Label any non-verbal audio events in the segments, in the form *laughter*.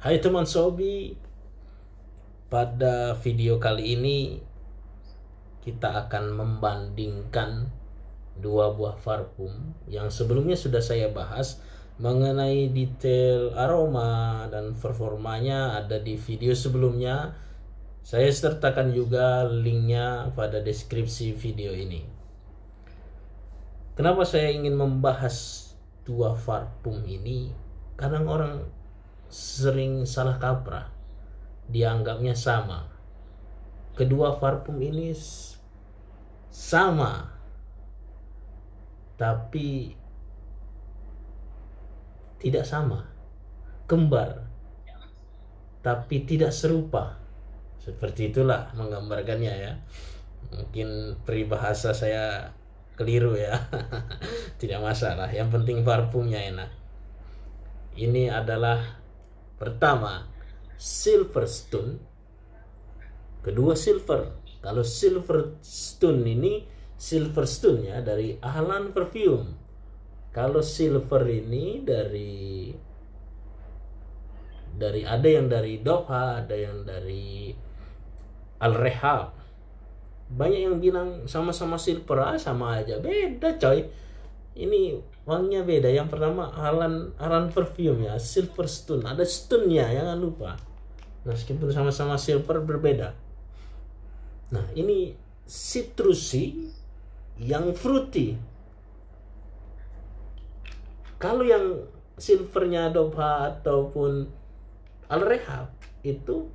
Hai teman Sobi, pada video kali ini kita akan membandingkan dua buah parfum yang sebelumnya sudah saya bahas mengenai detail aroma dan performanya ada di video sebelumnya. Saya sertakan juga linknya pada deskripsi video ini. Kenapa saya ingin membahas dua parfum ini? Kadang orang sering salah kaprah dianggapnya sama kedua parfum ini sama tapi tidak sama kembar tapi tidak serupa seperti itulah menggambarkannya ya mungkin peribahasa saya keliru ya *laughs* tidak masalah yang penting parfumnya enak ini adalah Pertama, Silverstone. Kedua, Silver. Kalau Silverstone ini Silverstone ya dari Ahlan Perfume. Kalau Silver ini dari dari ada yang dari Doha, ada yang dari Al Rehab. Banyak yang bilang sama-sama silver ah, sama aja. Beda coy ini wanginya beda yang pertama Aran Aran perfume ya silver stone ada stone nya jangan lupa nah meskipun sama-sama silver berbeda nah ini citrusy yang fruity kalau yang silvernya doba ataupun alrehab itu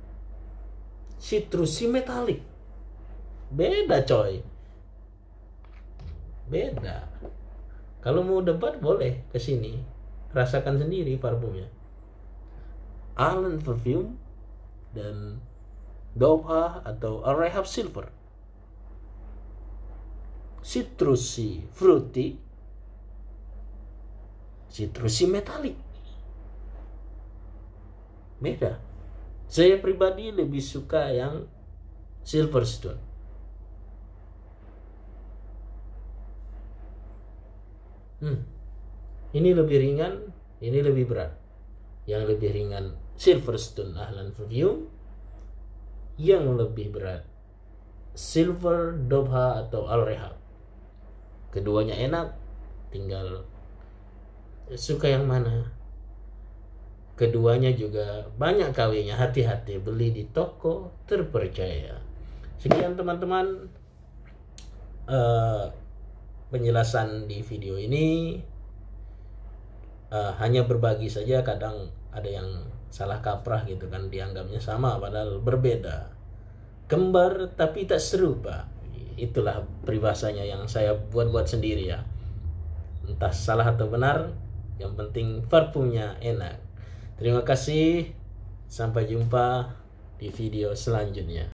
citrusy metalik beda coy beda kalau mau debat boleh ke sini. Rasakan sendiri parfumnya. Allen Perfume dan Doha atau Arahab Silver. Citrusy, fruity, citrusy metalik. Beda. Saya pribadi lebih suka yang Silverstone. hmm, ini lebih ringan ini lebih berat yang lebih ringan Silverstone Ahlan Premium yang lebih berat Silver Dobha atau Al Rehab keduanya enak tinggal suka yang mana keduanya juga banyak kawinya, hati-hati beli di toko terpercaya sekian teman-teman uh, penjelasan di video ini uh, hanya berbagi saja kadang ada yang salah kaprah gitu kan dianggapnya sama padahal berbeda kembar tapi tak serupa itulah peribahasanya yang saya buat-buat sendiri ya entah salah atau benar yang penting parfumnya enak terima kasih sampai jumpa di video selanjutnya